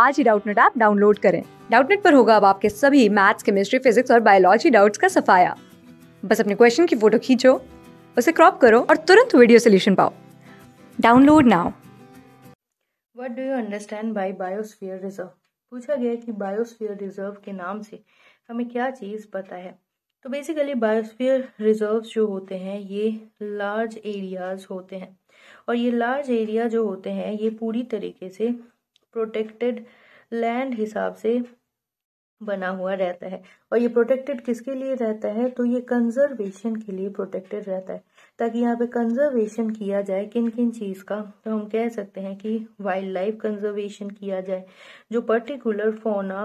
आज ही Doubtnut app download करें डाउटनेट पर होगा अब आपके सभी मैथ्स केमिस्ट्री फिजिक्स और बायोलॉजी डाउट्स का सफाया बस अपने क्वेश्चन की फोटो खींचो उसे क्रॉप करो और तुरंत वीडियो सोल्यूशन पाओ download now what do you understand by biosphere reserve पूछा गया कि बायोस्फीयर रिजर्व के नाम से हमें क्या चीज़ पता है तो बेसिकली बायोस्फीयर रिजर्व जो होते हैं ये लार्ज एरियाज होते हैं और ये लार्ज एरिया जो होते हैं ये पूरी तरीके से प्रोटेक्टेड लैंड हिसाब से बना हुआ रहता है और ये प्रोटेक्टेड किसके लिए रहता है तो ये कंजर्वेशन के लिए प्रोटेक्टेड रहता है ताकि यहाँ पे कंजर्वेशन किया जाए किन किन चीज़ का तो हम कह सकते हैं कि वाइल्ड लाइफ कंजर्वेशन किया जाए जो पर्टिकुलर फोना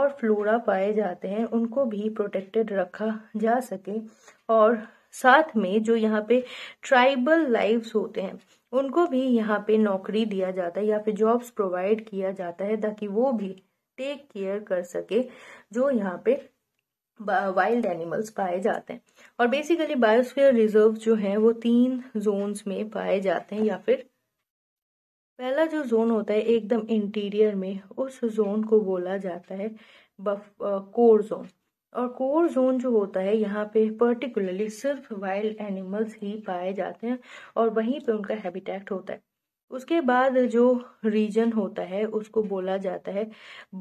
और फ्लोरा पाए जाते हैं उनको भी प्रोटेक्टेड रखा जा सके और साथ में जो यहाँ पे ट्राइबल लाइव्स होते हैं उनको भी यहाँ पे नौकरी दिया जाता है या फिर जॉब्स प्रोवाइड किया जाता है ताकि वो भी टेक केयर कर सके जो यहाँ पे वाइल्ड एनिमल्स पाए जाते हैं और बेसिकली बायोस्फीयर रिजर्व जो है वो तीन जोन्स में पाए जाते हैं या फिर पहला जो जोन होता है एकदम इंटीरियर में उस जोन को बोला जाता है बफ कोर जोन और कोर जोन जो होता है यहाँ पे पर्टिकुलरली सिर्फ वाइल्ड एनिमल्स ही पाए जाते हैं और वहीं पे उनका हैबिटेट होता है उसके बाद जो रीजन होता है उसको बोला जाता है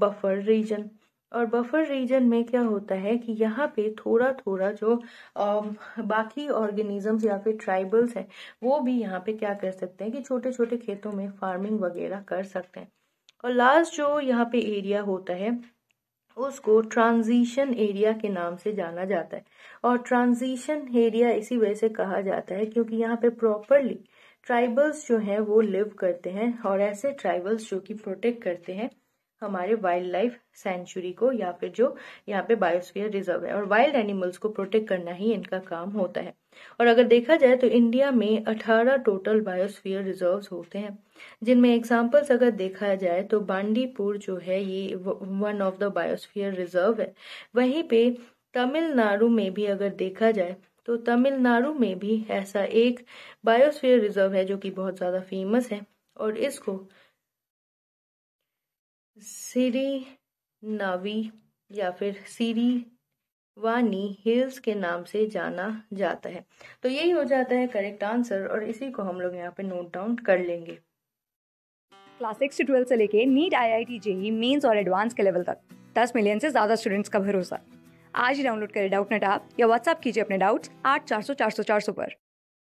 बफर रीजन और बफर रीजन में क्या होता है कि यहाँ पे थोड़ा थोड़ा जो आ, um, बाकी ऑर्गेनिजम्स या फिर ट्राइबल्स हैं वो भी यहाँ पे क्या कर सकते हैं कि छोटे छोटे खेतों में फार्मिंग वगैरह कर सकते हैं और लास्ट जो यहाँ पे एरिया होता है उसको ट्रांजिशन एरिया के नाम से जाना जाता है और ट्रांजिशन एरिया इसी वजह से कहा जाता है क्योंकि यहाँ पे प्रॉपरली ट्राइबल्स जो हैं वो लिव करते हैं और ऐसे ट्राइबल्स जो कि प्रोटेक्ट करते हैं हमारे वाइल्ड लाइफ सेंचुरी को या फिर जो यहाँ पे बायोस्फीयर रिजर्व है और वाइल्ड एनिमल्स को प्रोटेक्ट करना ही इनका काम होता है और अगर देखा जाए तो इंडिया में 18 टोटल बायोस्फीयर रिजर्व्स होते हैं जिनमें एग्जांपल्स अगर देखा जाए तो बांडीपुर जो है ये one of the biosphere reserve है वहीं पे तमिलनाडु में भी अगर देखा जाए तो तमिलनाडु में भी ऐसा एक बायोस्फीयर रिजर्व है जो कि बहुत ज़्यादा फेमस है और इसको नावी या फिर सीरी वानी हिल्स के नाम से जाना जाता है तो यही हो जाता है करेक्ट आंसर और इसी को हम लोग यहाँ पे नोट डाउन कर लेंगे क्लास सिक्स से ट्वेल्थ से लेके NEET I I T JEE mains और एडवांस के लेवल तक दस मिलियन से ज़्यादा स्टूडेंट्स का भरोसा आज ही डाउनलोड करें डाउट नेट आप या व्हाट्सअप कीजिए अपने डाउट्स आठ चार सौ चार सौ चार सौ पर